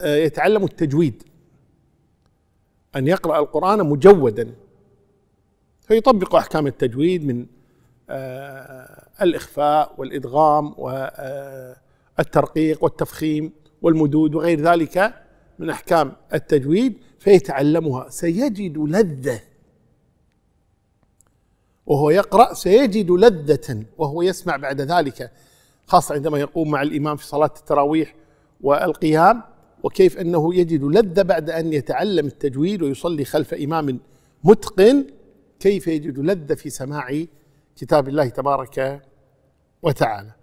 آه، يتعلم التجويد أن يقرأ القرآن مجودا فيطبق أحكام التجويد من آه، الإخفاء والإدغام والترقيق آه، والتفخيم والمدود وغير ذلك من أحكام التجويد فيتعلمها سيجد لذة وهو يقرأ سيجد لذة وهو يسمع بعد ذلك خاصة عندما يقوم مع الإمام في صلاة التراويح والقيام وكيف أنه يجد لذة بعد أن يتعلم التجويد ويصلي خلف إمام متقن كيف يجد لذة في سماع كتاب الله تبارك وتعالى